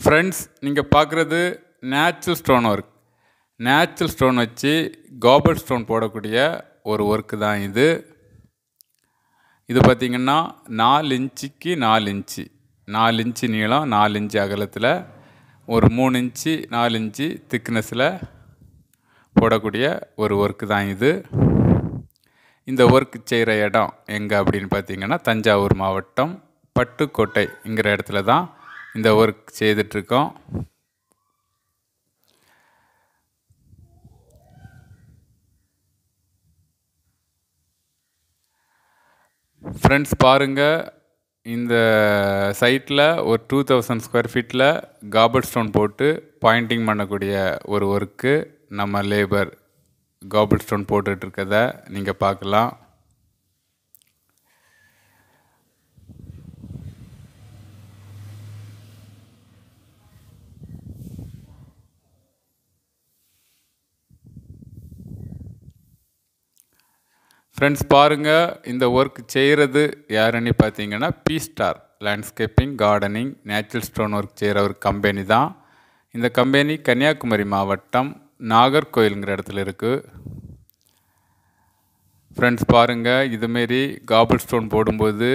friends நீங்கள் பார்க்குறது natural stone work natural stone வச்சு காபல் ஸ்டோன் போடக்கூடிய ஒரு ஒர்க்கு தான் இது இது பார்த்திங்கன்னா நாலு இன்ச்சுக்கு நாலு இன்ச்சு நாலு இன்ச்சு நீளம் நாலு இன்ச்சு அகலத்தில் ஒரு மூணு இன்ச்சு நாலு இன்ச்சு திக்னஸில் போடக்கூடிய ஒரு ஒர்க்கு தான் இது இந்த ஒர்க் செய்கிற இடம் எங்கே அப்படின்னு பார்த்திங்கன்னா தஞ்சாவூர் மாவட்டம் பட்டுக்கோட்டைங்கிற இடத்துல தான் இந்த ஒர்க் செய்துட்ருக்கோம் ஃப்ரெண்ட்ஸ் பாருங்கள் இந்த சைட்டில் ஒரு டூ தௌசண்ட் ஸ்கொயர் ஃபீட்டில் காபர் ஸ்டோன் போட்டு பாயிண்டிங் பண்ணக்கூடிய ஒரு ஒர்க்கு நம்ம லேபர் காபர் ஸ்டோன் போட்டுட்ருக்கதை நீங்கள் பார்க்கலாம் ஃப்ரெண்ட்ஸ் பாருங்கள் இந்த ஒர்க் செய்கிறது யாருன்னு பார்த்தீங்கன்னா B star landscaping gardening natural stone work செய்கிற ஒரு கம்பெனி தான் இந்த கம்பெனி கன்னியாகுமரி மாவட்டம் நாகர்கோயிலுங்கிற இடத்துல இருக்குது ஃப்ரெண்ட்ஸ் பாருங்கள் இதுமாரி காபிள் ஸ்டோன் போடும்போது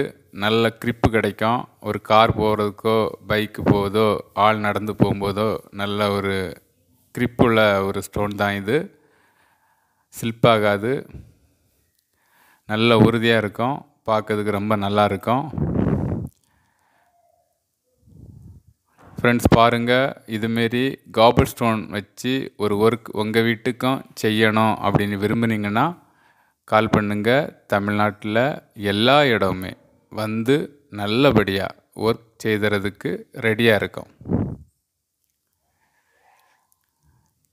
நல்ல கிரிப்பு கிடைக்கும் ஒரு கார் போகிறதுக்கோ பைக்கு போவதோ ஆள் நடந்து போகும்போதோ நல்ல ஒரு கிரிப்புள்ள ஒரு ஸ்டோன் தான் இது ஸ்லிப் ஆகாது நல்ல உறுதியாக இருக்கும் பார்க்கறதுக்கு ரொம்ப நல்லா இருக்கும் ஃப்ரெண்ட்ஸ் பாருங்கள் இதுமாரி காபிள் ஸ்டோன் வச்சு ஒரு ஒர்க் உங்கள் வீட்டுக்கும் செய்யணும் அப்படின்னு விரும்புனீங்கன்னா கால் பண்ணுங்கள் தமிழ்நாட்டில் எல்லா இடமுமே வந்து நல்லபடியாக ஒர்க் செய்கிறதுக்கு ரெடியாக இருக்கும்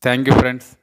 தேங்க்யூ ஃப்ரெண்ட்ஸ்